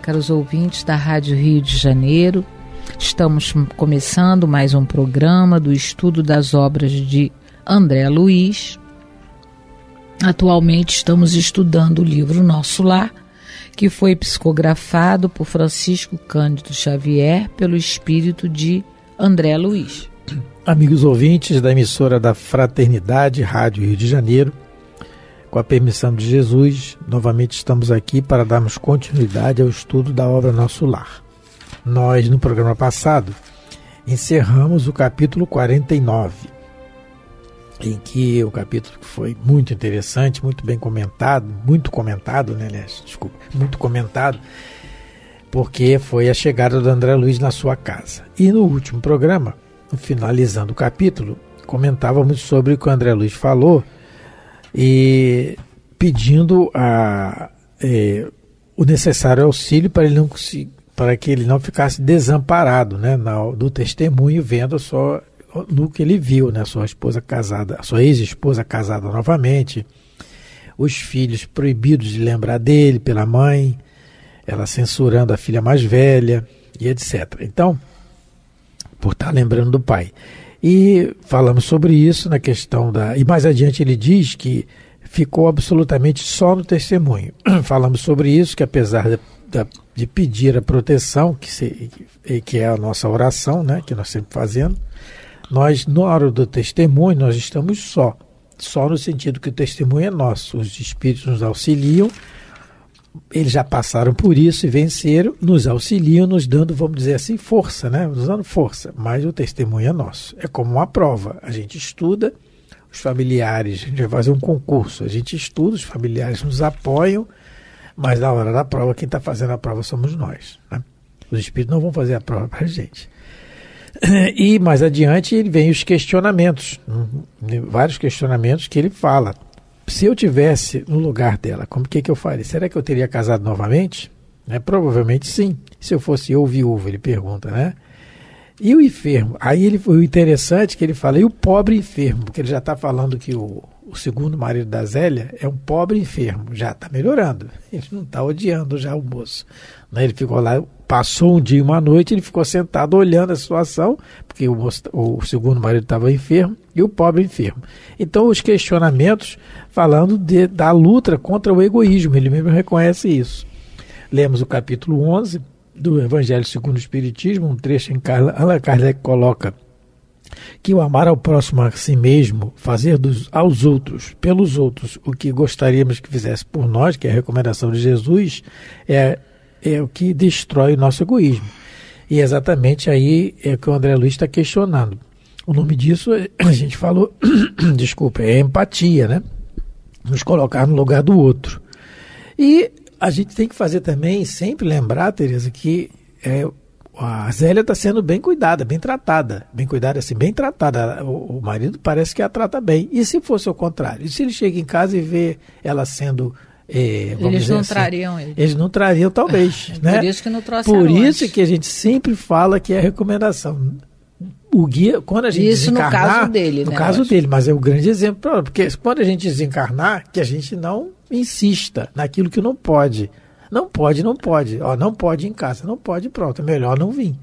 caros ouvintes da Rádio Rio de Janeiro. Estamos começando mais um programa do estudo das obras de André Luiz. Atualmente estamos estudando o livro Nosso Lar, que foi psicografado por Francisco Cândido Xavier pelo espírito de André Luiz. Amigos ouvintes da emissora da Fraternidade Rádio Rio de Janeiro, com a permissão de Jesus, novamente estamos aqui para darmos continuidade ao estudo da obra Nosso Lar. Nós, no programa passado, encerramos o capítulo 49, em que o capítulo que foi muito interessante, muito bem comentado, muito comentado, né, aliás, desculpa, muito comentado, porque foi a chegada do André Luiz na sua casa. E no último programa, finalizando o capítulo, comentávamos sobre o que o André Luiz falou e pedindo a, é, o necessário auxílio para ele não para que ele não ficasse desamparado, né, na, do testemunho vendo só no que ele viu, né, sua esposa casada, sua ex-esposa casada novamente, os filhos proibidos de lembrar dele pela mãe, ela censurando a filha mais velha e etc. Então, por estar lembrando do pai. E falamos sobre isso na questão da. E mais adiante ele diz que ficou absolutamente só no testemunho. falamos sobre isso, que apesar de, de pedir a proteção, que, se, que é a nossa oração, né, que nós sempre fazemos, nós, na hora do testemunho, nós estamos só. Só no sentido que o testemunho é nosso. Os espíritos nos auxiliam eles já passaram por isso e venceram, nos auxiliam, nos dando, vamos dizer assim, força, né? Nos dando força. Mas o testemunho é nosso. É como uma prova. A gente estuda, os familiares, a gente vai fazer um concurso, a gente estuda, os familiares nos apoiam, mas na hora da prova, quem está fazendo a prova somos nós. Né? Os espíritos não vão fazer a prova para a gente. E mais adiante ele vem os questionamentos, hum, hum, vários questionamentos que ele fala se eu tivesse no lugar dela, como que, que eu faria? Será que eu teria casado novamente? Né? Provavelmente sim. Se eu fosse eu viúvo, ele pergunta, né? E o enfermo? Aí ele, o interessante é que ele fala, e o pobre enfermo? Porque ele já está falando que o, o segundo marido da Zélia é um pobre enfermo, já está melhorando. Ele não está odiando já o moço. Né? Ele ficou lá passou um dia e uma noite, ele ficou sentado olhando a situação, porque o, o segundo marido estava enfermo e o pobre enfermo. Então, os questionamentos falando de, da luta contra o egoísmo, ele mesmo reconhece isso. Lemos o capítulo 11 do Evangelho segundo o Espiritismo, um trecho em que Allan Kardec coloca que o amar ao próximo a si mesmo, fazer dos, aos outros, pelos outros, o que gostaríamos que fizesse por nós, que é a recomendação de Jesus, é é o que destrói o nosso egoísmo. E é exatamente aí é que o André Luiz está questionando. O nome disso, é, a gente falou, desculpa, é empatia, né? Nos colocar no lugar do outro. E a gente tem que fazer também, sempre lembrar, Tereza, que é, a Zélia está sendo bem cuidada, bem tratada. Bem cuidada, assim, bem tratada. O, o, marido parece que a trata bem. E se fosse o contrário? E se ele chega em casa e vê ela sendo é, eles não assim, trariam ele. Eles não trariam, talvez. É, é né? Por isso que não trouxeram. Por isso antes. que a gente sempre fala que é recomendação. O guia, quando a gente isso desencarnar... Isso no caso dele, No né, caso dele, mas é o um grande exemplo. Porque quando a gente desencarnar, que a gente não insista naquilo que não pode. Não pode, não pode. Ó, não pode em casa, não pode, pronto. É melhor não vir.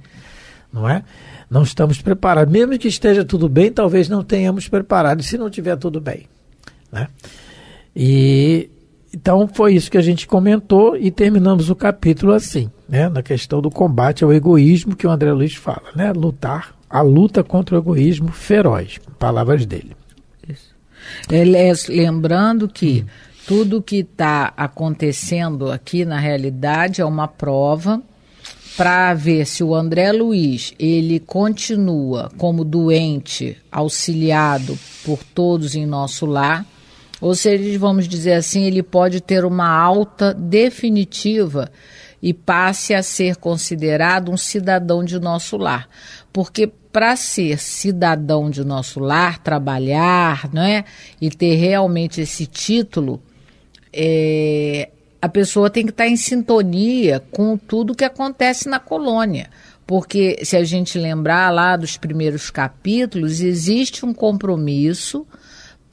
Não é? Não estamos preparados. Mesmo que esteja tudo bem, talvez não tenhamos preparado. Se não tiver tudo bem, né? E então foi isso que a gente comentou e terminamos o capítulo assim, né? Na questão do combate ao egoísmo que o André Luiz fala, né? Lutar, a luta contra o egoísmo feroz, palavras dele. Isso. É, lembrando que tudo que está acontecendo aqui na realidade é uma prova para ver se o André Luiz ele continua como doente auxiliado por todos em nosso lar ou seja, vamos dizer assim, ele pode ter uma alta definitiva e passe a ser considerado um cidadão de nosso lar. Porque para ser cidadão de nosso lar, trabalhar, né, e ter realmente esse título, é, a pessoa tem que estar tá em sintonia com tudo que acontece na colônia. Porque, se a gente lembrar lá dos primeiros capítulos, existe um compromisso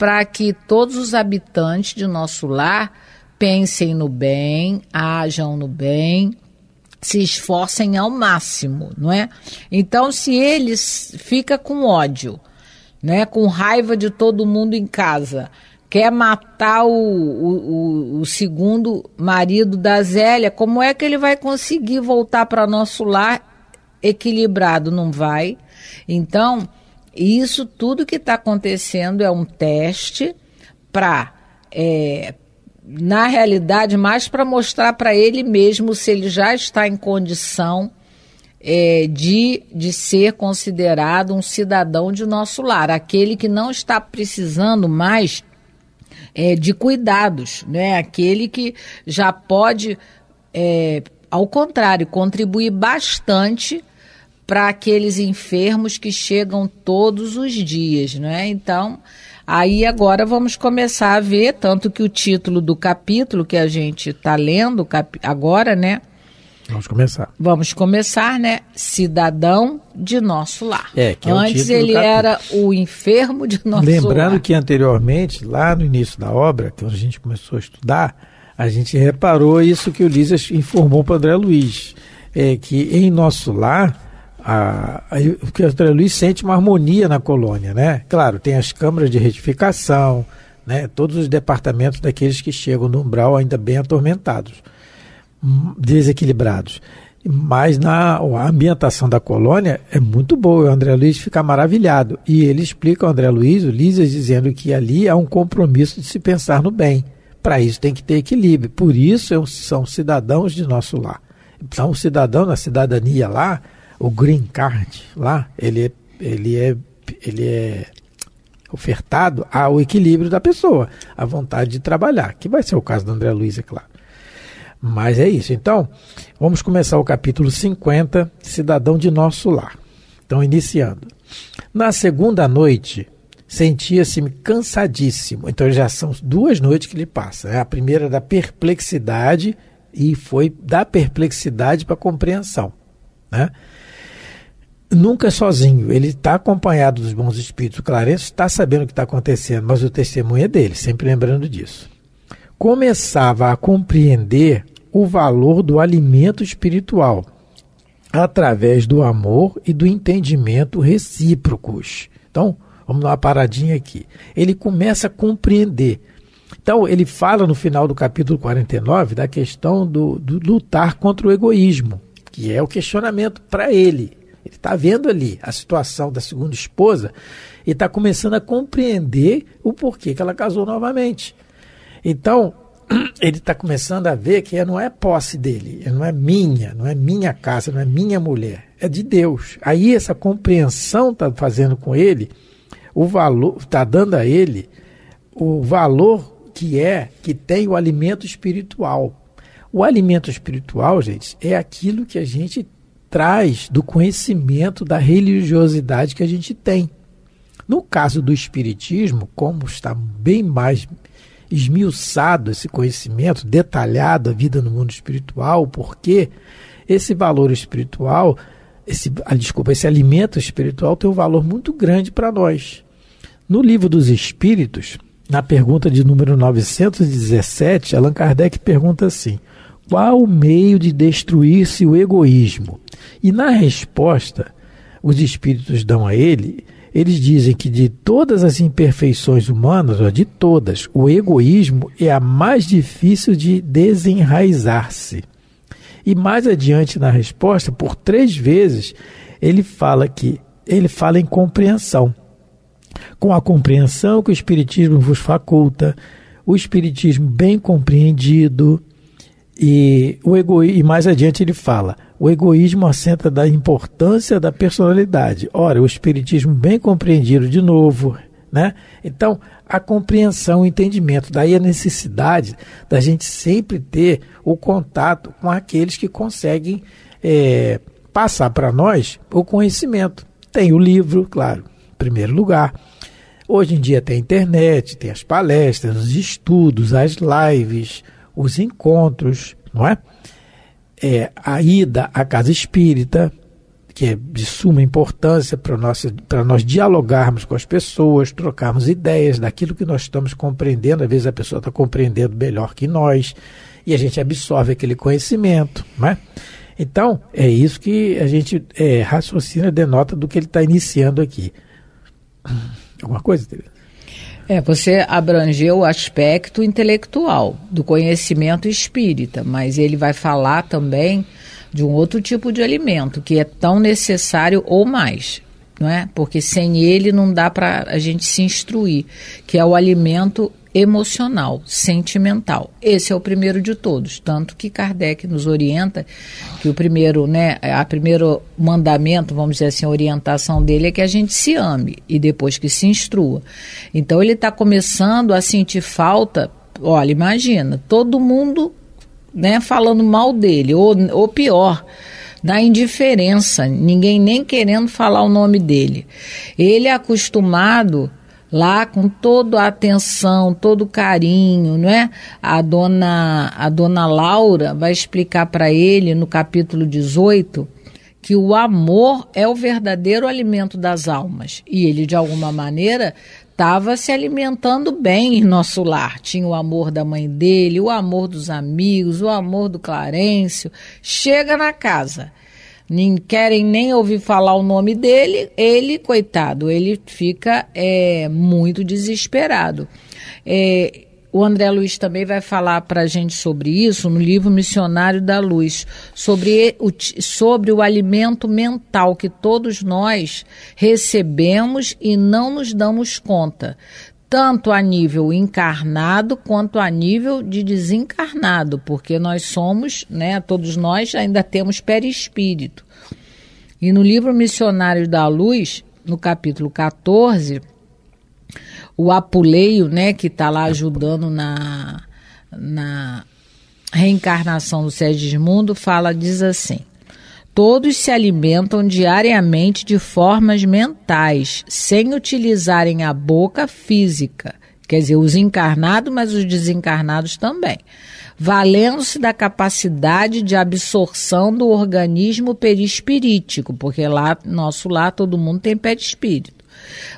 para que todos os habitantes de nosso lar pensem no bem, hajam no bem, se esforcem ao máximo, não é? Então, se eles fica com ódio, né, com raiva de todo mundo em casa, quer matar o, o, o segundo marido da Zélia, como é que ele vai conseguir voltar para nosso lar equilibrado? Não vai. Então, isso tudo que está acontecendo é um teste para, é, na realidade, mais para mostrar para ele mesmo se ele já está em condição é, de, de ser considerado um cidadão de nosso lar, aquele que não está precisando mais é, de cuidados, né? aquele que já pode, é, ao contrário, contribuir bastante para aqueles enfermos que chegam todos os dias, é? Então, aí agora vamos começar a ver, tanto que o título do capítulo que a gente está lendo agora, né? Vamos começar. Vamos começar, né? Cidadão de nosso lar. É, que é Antes ele era o enfermo de nosso Lembrando lar. que anteriormente, lá no início da obra, quando a gente começou a estudar, a gente reparou isso que o Lízias informou para André Luiz, é que em nosso lar a, a, que o André Luiz sente uma harmonia na colônia, né? Claro, tem as câmaras de retificação, né? todos os departamentos daqueles que chegam no umbral ainda bem atormentados, desequilibrados. Mas na, a ambientação da colônia é muito boa, o André Luiz fica maravilhado. E ele explica ao André Luiz, o Lízias, dizendo que ali há um compromisso de se pensar no bem. Para isso tem que ter equilíbrio. Por isso é são cidadãos de nosso lar. Então, o cidadão, na cidadania lá, o green card lá, ele é, ele é, ele é ofertado ao equilíbrio da pessoa, à vontade de trabalhar, que vai ser o caso do André Luiz, é claro. Mas é isso. Então, vamos começar o capítulo 50, Cidadão de Nosso Lar. Então, iniciando. Na segunda noite, sentia-se-me cansadíssimo. Então, já são duas noites que ele passa. Né? A primeira da perplexidade, e foi da perplexidade para a compreensão né? Nunca é sozinho, ele está acompanhado dos bons espíritos. O Clarence está sabendo o que está acontecendo, mas o testemunho é dele, sempre lembrando disso. Começava a compreender o valor do alimento espiritual através do amor e do entendimento recíprocos. Então, vamos dar uma paradinha aqui. Ele começa a compreender. Então, ele fala no final do capítulo 49 da questão do, do lutar contra o egoísmo que é o questionamento para ele. Ele está vendo ali a situação da segunda esposa e está começando a compreender o porquê que ela casou novamente. Então, ele está começando a ver que não é posse dele, não é minha, não é minha casa, não é minha mulher, é de Deus. Aí essa compreensão está fazendo com ele o valor, está dando a ele o valor que é, que tem o alimento espiritual. O alimento espiritual, gente, é aquilo que a gente traz do conhecimento da religiosidade que a gente tem. No caso do espiritismo, como está bem mais esmiuçado esse conhecimento, detalhado a vida no mundo espiritual, porque esse valor espiritual, esse, ah, desculpa, esse alimento espiritual tem um valor muito grande para nós. No livro dos Espíritos, na pergunta de número 917, Allan Kardec pergunta assim: qual o meio de destruir-se o egoísmo? E na resposta, os espíritos dão a ele, eles dizem que de todas as imperfeições humanas, ou de todas, o egoísmo é a mais difícil de desenraizar-se. E mais adiante na resposta, por três vezes, ele fala que ele fala em compreensão. Com a compreensão que o Espiritismo vos faculta, o Espiritismo bem compreendido, e, o ego... e mais adiante ele fala: o egoísmo assenta da importância da personalidade. Ora, o Espiritismo bem compreendido de novo. Né? Então, a compreensão, o entendimento, daí a necessidade da gente sempre ter o contato com aqueles que conseguem é, passar para nós o conhecimento. Tem o livro, claro, em primeiro lugar. Hoje em dia tem a internet, tem as palestras, os estudos, as lives, os encontros, não é? é a ida à casa espírita, que é de suma importância para nós dialogarmos com as pessoas, trocarmos ideias daquilo que nós estamos compreendendo. Às vezes a pessoa está compreendendo melhor que nós e a gente absorve aquele conhecimento, não é? Então, é isso que a gente é, raciocina, denota do que ele está iniciando aqui. Alguma coisa, Tereza? É, você abrangeu o aspecto intelectual do conhecimento espírita, mas ele vai falar também de um outro tipo de alimento que é tão necessário ou mais, não é? Porque sem ele não dá para a gente se instruir, que é o alimento emocional, sentimental. Esse é o primeiro de todos, tanto que Kardec nos orienta que o primeiro, né, a primeiro mandamento, vamos dizer assim, orientação dele é que a gente se ame e depois que se instrua. Então ele está começando a sentir falta. Olha, imagina, todo mundo né, falando mal dele, ou, ou pior, da indiferença, ninguém nem querendo falar o nome dele. Ele é acostumado lá com toda a atenção, todo o carinho, não é? A dona a dona Laura vai explicar para ele no capítulo 18 que o amor é o verdadeiro alimento das almas. E ele, de alguma maneira, estava se alimentando bem em nosso lar. Tinha o amor da mãe dele, o amor dos amigos, o amor do Clarencio. Chega na casa, nem querem nem ouvir falar o nome dele. Ele, coitado, ele fica é, muito desesperado. É, o André Luiz também vai falar para a gente sobre isso no livro Missionário da Luz, sobre o, sobre o alimento mental que todos nós recebemos e não nos damos conta tanto a nível encarnado quanto a nível de desencarnado, porque nós somos, né, todos nós ainda temos perispírito. E no livro Missionário da Luz, no capítulo 14, o Apuleio, né, que está lá ajudando na, na reencarnação do Segismundo, fala, diz assim. Todos se alimentam diariamente de formas mentais, sem utilizarem a boca física. Quer dizer, os encarnados, mas os desencarnados também. Valendo-se da capacidade de absorção do organismo perispirítico, porque lá, nosso lá, todo mundo tem pé de espírito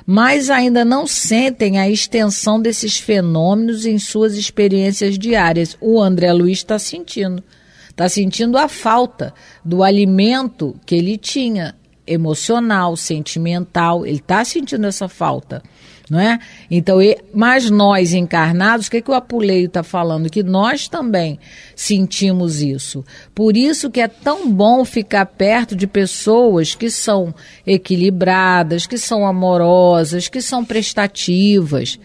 mas ainda não sentem a extensão desses fenômenos em suas experiências diárias. O André Luiz está sentindo. Está sentindo a falta do alimento que ele tinha, emocional, sentimental. Ele está sentindo essa falta não é? Então, e, mas nós encarnados, o que, que o Apuleio está falando? Que nós também sentimos isso. Por isso que é tão bom ficar perto de pessoas que são equilibradas, que são amorosas, que são prestativas.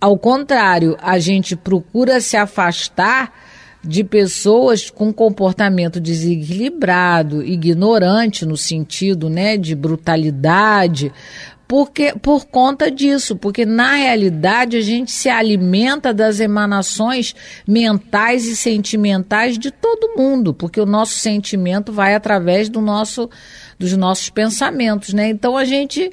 Ao contrário, a gente procura se afastar de pessoas com comportamento desequilibrado, ignorante no sentido, né, de brutalidade, porque por conta disso, porque na realidade a gente se alimenta das emanações mentais e sentimentais de todo mundo, porque o nosso sentimento vai através do nosso dos nossos pensamentos, né? Então a gente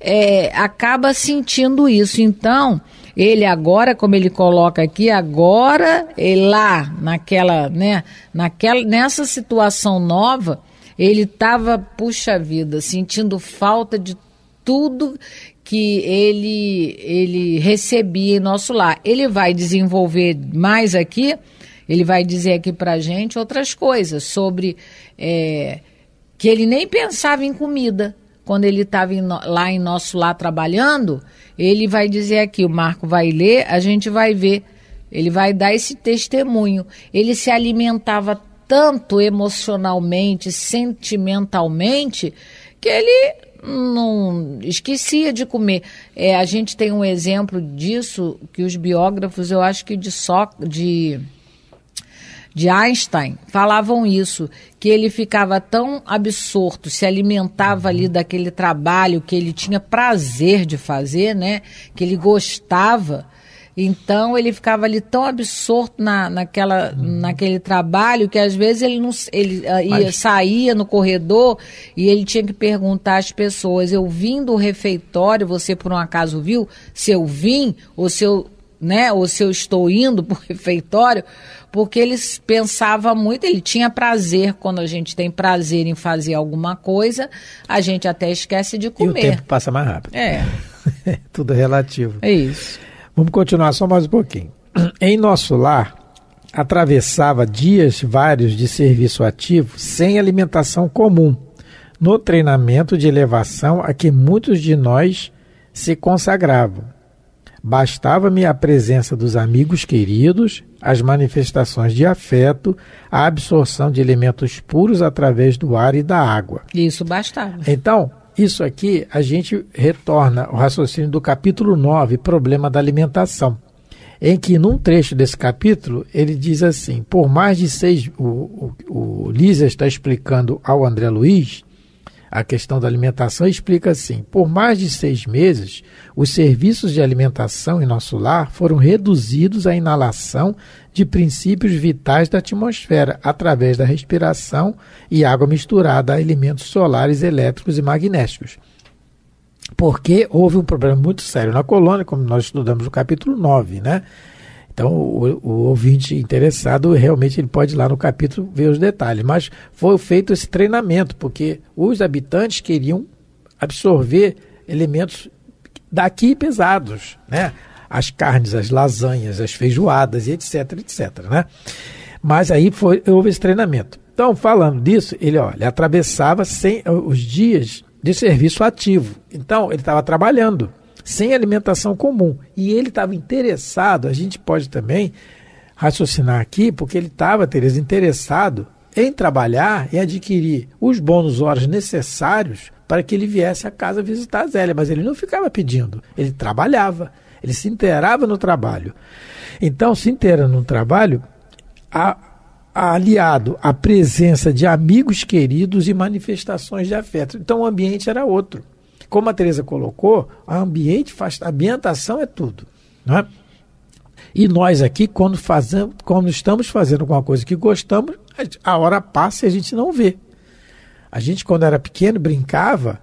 é, acaba sentindo isso. Então ele agora, como ele coloca aqui, agora e lá naquela, né? Naquela nessa situação nova ele estava, puxa vida, sentindo falta de tudo que ele, ele recebia em nosso lar. Ele vai desenvolver mais aqui, ele vai dizer aqui para gente outras coisas sobre é, que ele nem pensava em comida. Quando ele estava lá em nosso lar trabalhando, ele vai dizer aqui, o Marco vai ler, a gente vai ver. Ele vai dar esse testemunho. Ele se alimentava tanto emocionalmente, sentimentalmente, que ele não esquecia de comer. É, a gente tem um exemplo disso que os biógrafos, eu acho que de só de de Einstein falavam isso, que ele ficava tão absorto, se alimentava ali daquele trabalho que ele tinha prazer de fazer, né? Que ele gostava então ele ficava ali tão absorto na, naquela, uhum. naquele trabalho que às vezes ele não ele uh, ia, Mas... saía no corredor e ele tinha que perguntar às pessoas: eu vim do refeitório, você por um acaso viu? Se eu vim ou se eu né, ou se eu estou indo para o refeitório, porque ele pensava muito, ele tinha prazer, quando a gente tem prazer em fazer alguma coisa, a gente até esquece de comer. E o tempo passa mais rápido. É. Tudo é relativo. É isso. Vamos continuar só mais um pouquinho. Em nosso lar, atravessava dias vários de serviço ativo sem alimentação comum, no treinamento de elevação a que muitos de nós se consagravam. Bastava-me a presença dos amigos queridos, as manifestações de afeto, a absorção de elementos puros através do ar e da água. Isso bastava. Então, isso aqui a gente retorna o raciocínio do capítulo 9, problema da alimentação, em que num trecho desse capítulo ele diz assim: por mais de seis. O, o, o Lisa está explicando ao André Luiz a questão da alimentação, explica assim: por mais de seis meses, os serviços de alimentação em nosso lar foram reduzidos à inalação de princípios vitais da atmosfera através da respiração e água misturada a elementos solares, elétricos e magnéticos porque houve um problema muito sério na colônia, como nós estudamos no capítulo 9, né? Então, o, o, ouvinte interessado realmente ele pode ir lá no capítulo ver os detalhes. Mas foi feito esse treinamento, porque os habitantes queriam absorver elementos daqui pesados, né? As carnes, as lasanhas, as feijoadas etc, etc, né? Mas aí foi, houve esse treinamento. Então, falando disso, ele, ó, ele atravessava sem, os dias de serviço ativo. Então, ele estava trabalhando sem alimentação comum. E ele estava interessado, a gente pode também raciocinar aqui, porque ele estava, Tereza, interessado em trabalhar e adquirir os bônus horas necessários para que ele viesse a casa visitar a Zélia, mas ele não ficava pedindo, ele trabalhava, ele se inteirava no trabalho. Então, se inteira no trabalho, a, aliado à presença de amigos queridos e manifestações de afeto. Então, o ambiente era outro como a Teresa colocou, a ambiente faz, a ambientação é tudo, não é? E nós aqui, quando fazemos, quando estamos fazendo alguma coisa que gostamos, a hora passa e a gente não vê. A gente, quando era pequeno, brincava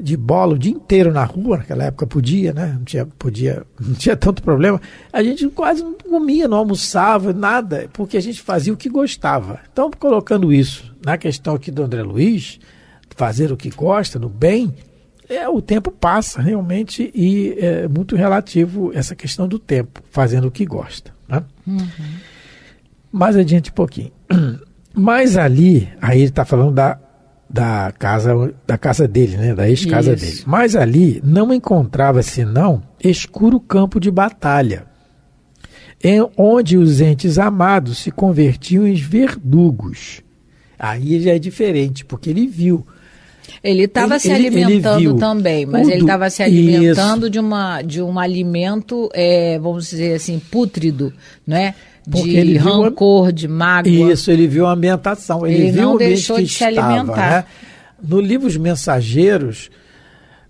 de bola o dia inteiro na rua, naquela época podia, né? Não tinha, podia, não tinha tanto problema. A gente quase não comia, não almoçava, nada, porque a gente fazia o que gostava. Então, colocando isso na questão aqui do André Luiz, fazer o que gosta, no bem, é, o tempo passa realmente e é muito relativo essa questão do tempo, fazendo o que gosta. Né? Uhum. Mais adiante um pouquinho. Mas ali, aí ele está falando da, da, casa, da casa dele, né? da ex-casa dele. Mas ali não encontrava senão escuro campo de batalha, em onde os entes amados se convertiam em verdugos. Aí já é diferente, porque ele viu ele estava se alimentando ele também, mas tudo. ele estava se alimentando de, uma, de um alimento, é, vamos dizer assim, pútrido, né? Porque de ele rancor, viu, de mágoa. Isso, ele viu a ambientação. Ele, ele viu não deixou de se alimentar. Né? No livro Os Mensageiros,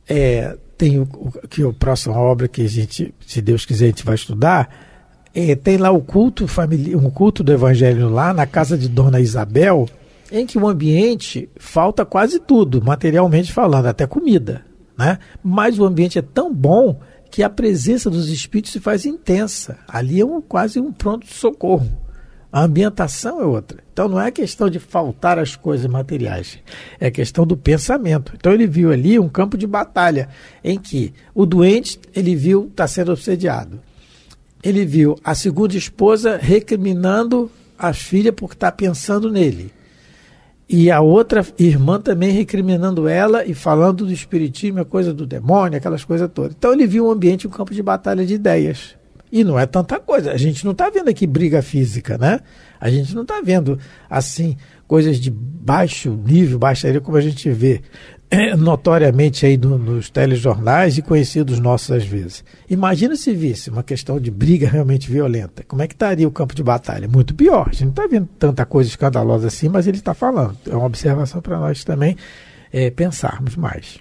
é, tem o, que a próxima obra que a gente, se Deus quiser, a gente vai estudar. É, tem lá o culto familiar, um culto do Evangelho lá na casa de Dona Isabel em que o ambiente falta quase tudo, materialmente falando, até comida, né? Mas o ambiente é tão bom que a presença dos espíritos se faz intensa. Ali é um, quase um pronto socorro. A ambientação é outra. Então não é questão de faltar as coisas materiais, é questão do pensamento. Então ele viu ali um campo de batalha em que o doente ele viu está sendo obsediado. Ele viu a segunda esposa recriminando a filha porque está pensando nele e a outra irmã também recriminando ela e falando do espiritismo, a coisa do demônio, aquelas coisas todas. Então ele viu um ambiente, um campo de batalha de ideias. E não é tanta coisa. A gente não está vendo aqui briga física, né? A gente não está vendo, assim, coisas de baixo nível, baixaria, como a gente vê é, notoriamente aí no, nos telejornais e conhecidos nossos às vezes. Imagina se visse uma questão de briga realmente violenta. Como é que estaria o campo de batalha? Muito pior. A gente não está vendo tanta coisa escandalosa assim, mas ele está falando. É uma observação para nós também é, pensarmos mais.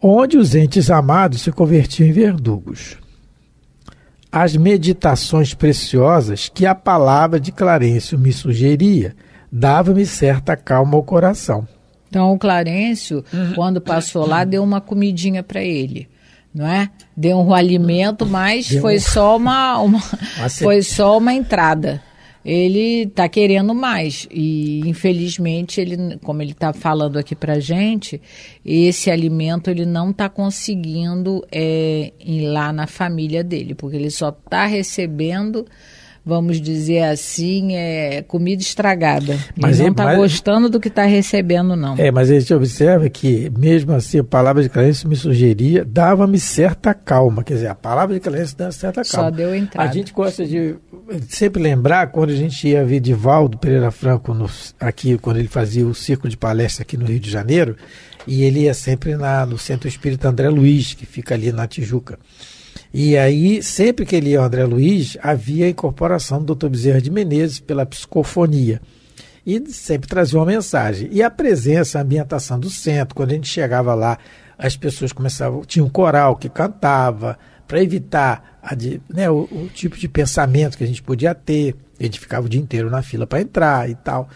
Onde os entes amados se convertiam em verdugos. As meditações preciosas que a palavra de Clarencio me sugeria dava-me certa calma ao coração então o Clarencio, uhum. quando passou lá, deu uma comidinha para ele não é? Deu um alimento, mas Deu foi um... só uma, uma foi só uma entrada. Ele está querendo mais e infelizmente ele, como ele está falando aqui para gente, esse alimento ele não está conseguindo é, ir lá na família dele, porque ele só está recebendo vamos dizer assim, é comida estragada. Mas ele não está gostando do que está recebendo, não. É, mas a gente observa que, mesmo assim, a palavra de Clarence me sugeria, dava-me certa calma. Quer dizer, a palavra de Clarence dá certa calma. Só deu entrada. A gente gosta de sempre lembrar, quando a gente ia ver Divaldo Pereira Franco no, aqui, quando ele fazia o circo de palestra aqui no Rio de Janeiro, e ele ia sempre na, no Centro Espírita André Luiz, que fica ali na Tijuca. E aí, sempre que ele ia ao André Luiz, havia a incorporação do Dr. Bezerra de Menezes pela psicofonia. E sempre trazia uma mensagem. E a presença, a ambientação do centro, quando a gente chegava lá, as pessoas começavam, tinha um coral que cantava, para evitar a, né, o, o tipo de pensamento que a gente podia ter. A gente ficava o dia inteiro na fila para entrar e tal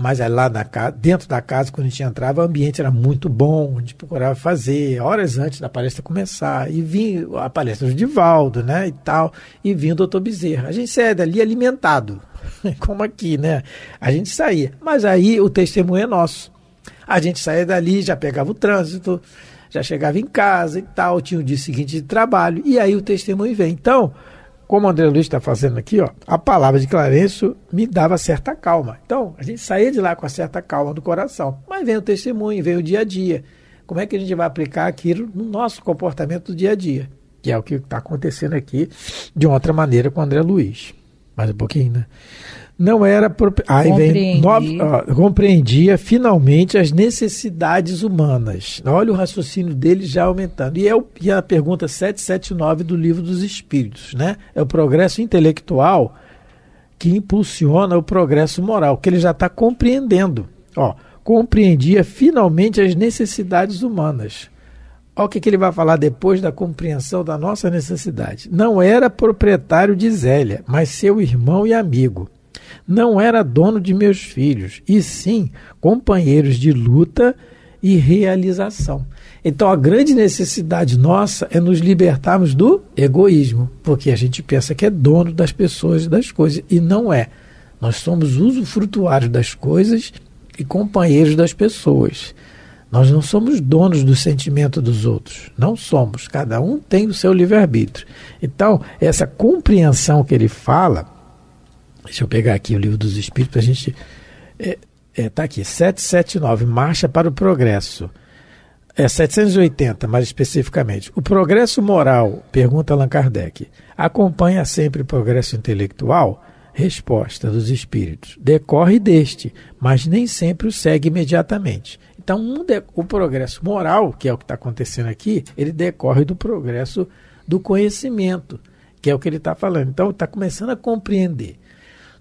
mas é lá na casa, dentro da casa, quando a gente entrava, o ambiente era muito bom, a gente procurava fazer horas antes da palestra começar, e vinha a palestra do Divaldo, né, e tal, e vinha o doutor Bezerra. A gente saía dali alimentado, como aqui, né, a gente saía, mas aí o testemunho é nosso. A gente saía dali, já pegava o trânsito, já chegava em casa e tal, tinha o dia seguinte de trabalho, e aí o testemunho vem. Então, como o André Luiz está fazendo aqui, ó, a palavra de Clarenço me dava certa calma. Então, a gente saía de lá com a certa calma do coração. Mas vem o testemunho, vem o dia a dia. Como é que a gente vai aplicar aquilo no nosso comportamento do dia a dia? Que é o que está acontecendo aqui de outra maneira com o André Luiz. Mais um pouquinho, né? não era prop... aí vem nove... ah, compreendia finalmente as necessidades humanas. Olha o raciocínio dele já aumentando. E é, o... e é a pergunta 779 do Livro dos Espíritos, né? É o progresso intelectual que impulsiona o progresso moral, que ele já está compreendendo. Ó, compreendia finalmente as necessidades humanas. Olha o que, que ele vai falar depois da compreensão da nossa necessidade. Não era proprietário de Zélia, mas seu irmão e amigo não era dono de meus filhos, e sim companheiros de luta e realização. Então a grande necessidade nossa é nos libertarmos do egoísmo, porque a gente pensa que é dono das pessoas e das coisas, e não é. Nós somos usufrutuários das coisas e companheiros das pessoas. Nós não somos donos do sentimento dos outros, não somos. Cada um tem o seu livre-arbítrio. Então, essa compreensão que ele fala Deixa eu pegar aqui o livro dos Espíritos, a gente. É, é, tá aqui, 779, Marcha para o Progresso. É 780, mais especificamente. O progresso moral, pergunta Allan Kardec, acompanha sempre o progresso intelectual? Resposta dos espíritos: decorre deste, mas nem sempre o segue imediatamente. Então, um de, o progresso moral, que é o que está acontecendo aqui, ele decorre do progresso do conhecimento, que é o que ele está falando. Então, está começando a compreender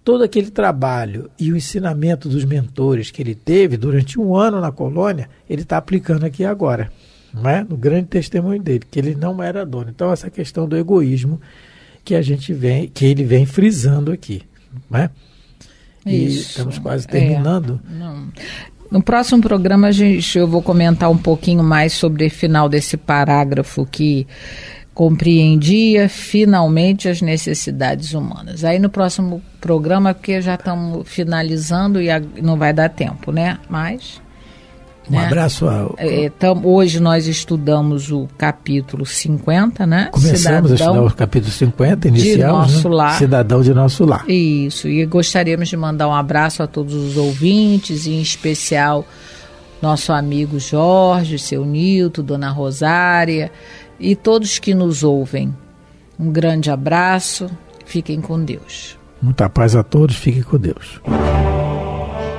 todo aquele trabalho e o ensinamento dos mentores que ele teve durante um ano na colônia, ele está aplicando aqui agora, não é? no grande testemunho dele, que ele não era dono. Então, essa questão do egoísmo que a gente vem, que ele vem frisando aqui. Não é? E Isso, estamos quase é. terminando. É, no próximo programa, gente, eu vou comentar um pouquinho mais sobre o final desse parágrafo que compreendia finalmente as necessidades humanas. Aí no próximo programa, porque já estamos finalizando e não vai dar tempo, né? Mas. Um né? abraço ao. É, tam, hoje nós estudamos o capítulo 50, né? Começamos Cidadão a estudar o capítulo 50, iniciamos. De nosso né? lar. Cidadão de nosso lar. Isso, e gostaríamos de mandar um abraço a todos os ouvintes, e em especial nosso amigo Jorge, seu Nilton, Dona Rosária e todos que nos ouvem. Um grande abraço, fiquem com Deus. Muita paz a todos, fiquem com Deus.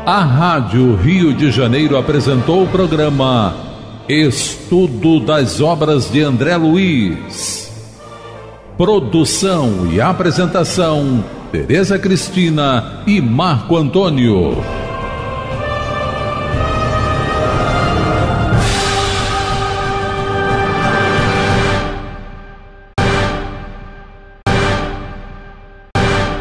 A Rádio Rio de Janeiro apresentou o programa Estudo das Obras de André Luiz. Produção e apresentação: Tereza Cristina e Marco Antônio.